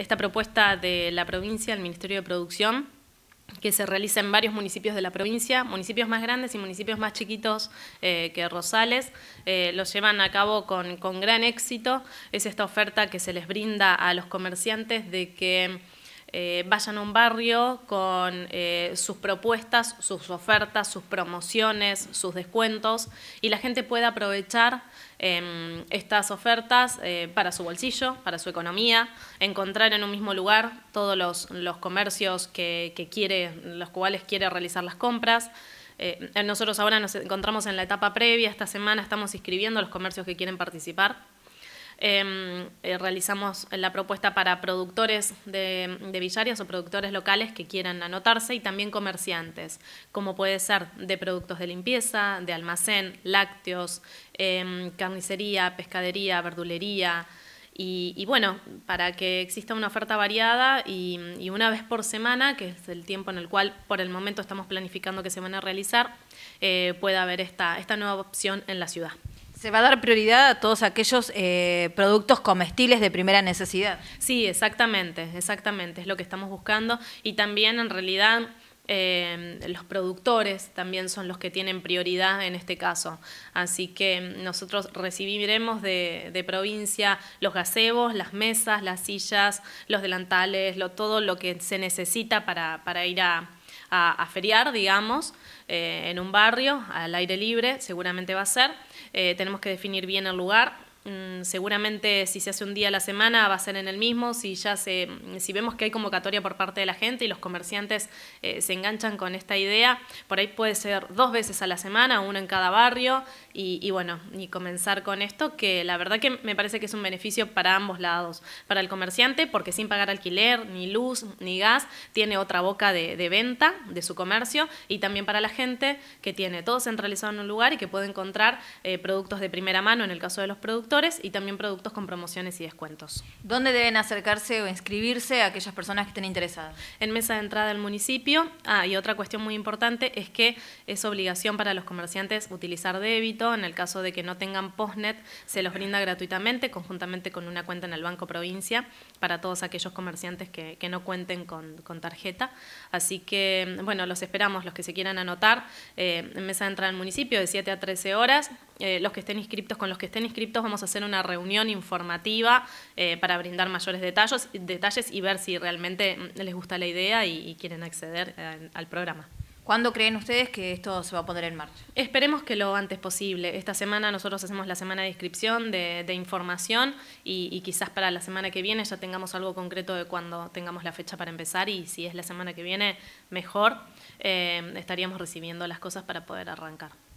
esta propuesta de la provincia, el Ministerio de Producción, que se realiza en varios municipios de la provincia, municipios más grandes y municipios más chiquitos eh, que Rosales, eh, lo los llevan a cabo con gran éxito. Es esta oferta que se les brinda a los comerciantes de que eh, vayan a un barrio con eh, sus propuestas, sus ofertas, sus promociones, sus descuentos y la gente pueda aprovechar em, estas ofertas eh, para su bolsillo, para su economía, encontrar en un mismo lugar todos los, comercios que, quiere, los cuales quiere realizar las compras. nosotros ahora nos encontramos en la etapa previa, esta semana estamos inscribiendo los comercios que quieren participar. Em, eh, realizamos la propuesta para productores de, villarias o productores locales que quieran anotarse y también comerciantes, como puede ser de productos de limpieza, de almacén, lácteos, em, carnicería, pescadería, verdulería. Y, bueno, para que exista una oferta variada y, una vez por semana, que es el tiempo en el cual por el momento estamos planificando que se van a realizar, eh, pueda haber esta, esta nueva opción en la ciudad. Se va a dar prioridad a todos aquellos eh, productos comestibles de primera necesidad. Sí, exactamente, exactamente, es lo que estamos buscando. Y también en realidad eh, los productores también son los que tienen prioridad en este caso. Así que nosotros recibiremos de, provincia los gazebos, las mesas, las sillas, los delantales, todo lo que se necesita para ir a a, feriar, digamos, eh, en un barrio, al aire libre, seguramente va a ser. Eh, tenemos que definir bien el lugar, Mm, seguramente si se hace un día a la semana va a ser en el mismo, si ya se, si vemos que hay convocatoria por parte de la gente y los comerciantes eh, se enganchan con esta idea, por ahí puede ser dos veces a la semana, uno en cada barrio, y, bueno, y comenzar con esto, que la verdad que me parece que es un beneficio para ambos lados, para el comerciante, porque sin pagar alquiler, ni luz, ni gas, tiene otra boca de, venta de su comercio, y también para la gente que tiene todo centralizado en un lugar y que puede encontrar eh, productos de primera mano, en el caso de los productos, y también productos con promociones y descuentos. ¿Dónde deben acercarse o inscribirse a aquellas personas que estén interesadas? En mesa de entrada del municipio. Ah, y otra cuestión muy importante es que es obligación para los comerciantes utilizar débito. En el caso de que no tengan postnet, se los brinda gratuitamente, conjuntamente con una cuenta en el Banco Provincia, para todos aquellos comerciantes que, no cuenten con, tarjeta. Así que, bueno, los esperamos, los que se quieran anotar, eh, en mesa de entrada del municipio, de 7 a 13 horas. Eh, los que estén inscriptos, con los que estén inscriptos vamos a hacer una reunión informativa eh, para brindar mayores detalles, detalles y ver si realmente mm, les gusta la idea y, quieren acceder eh, al programa. ¿Cuándo creen ustedes que esto se va a poner en marcha? Esperemos que lo antes posible. Esta semana nosotros hacemos la semana de inscripción, de, información y, quizás para la semana que viene ya tengamos algo concreto de cuando tengamos la fecha para empezar y si es la semana que viene, mejor. Eh, estaríamos recibiendo las cosas para poder arrancar.